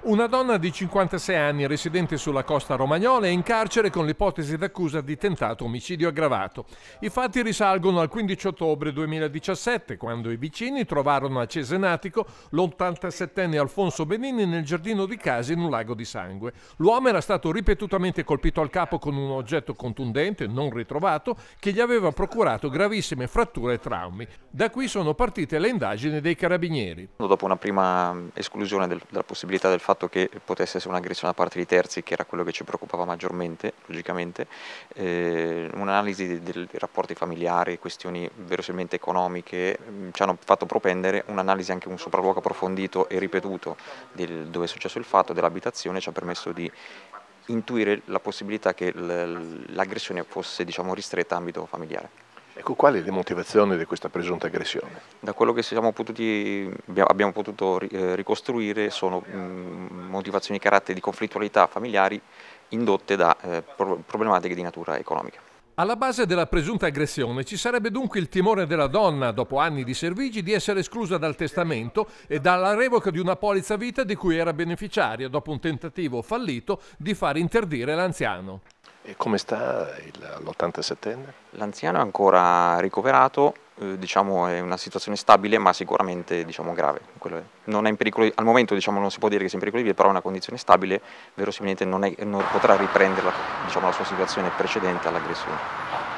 Una donna di 56 anni residente sulla costa romagnola è in carcere con l'ipotesi d'accusa di tentato omicidio aggravato. I fatti risalgono al 15 ottobre 2017, quando i vicini trovarono a Cesenatico l'87enne Alfonso Benini nel giardino di casa in un lago di sangue. L'uomo era stato ripetutamente colpito al capo con un oggetto contundente, non ritrovato, che gli aveva procurato gravissime fratture e traumi. Da qui sono partite le indagini dei carabinieri. Dopo una prima esclusione del, della possibilità del fatto che potesse essere un'aggressione da parte di terzi, che era quello che ci preoccupava maggiormente, logicamente, eh, un'analisi dei, rapporti familiari, questioni verosimilmente economiche, mm, ci hanno fatto propendere un'analisi, anche un sopralluogo approfondito e ripetuto del, dove è successo il fatto, dell'abitazione, ci ha permesso di intuire la possibilità che l'aggressione fosse diciamo, ristretta a ambito familiare. Ecco, qual è la motivazione di questa presunta aggressione? Da quello che potuti, abbiamo potuto eh, ricostruire sono mm, motivazioni di carattere di conflittualità familiari indotte da eh, problematiche di natura economica. Alla base della presunta aggressione ci sarebbe dunque il timore della donna, dopo anni di servigi, di essere esclusa dal testamento e dalla revoca di una polizza vita di cui era beneficiaria, dopo un tentativo fallito di far interdire l'anziano. E come sta l'87enne? L'anziano è ancora ricoverato, eh, diciamo è una situazione stabile ma sicuramente diciamo, grave. Pericolo, al momento diciamo, non si può dire che sia in pericolo di vita, però è una condizione stabile, verosimilmente non, è, non potrà riprendere la, diciamo, la sua situazione precedente all'aggressione.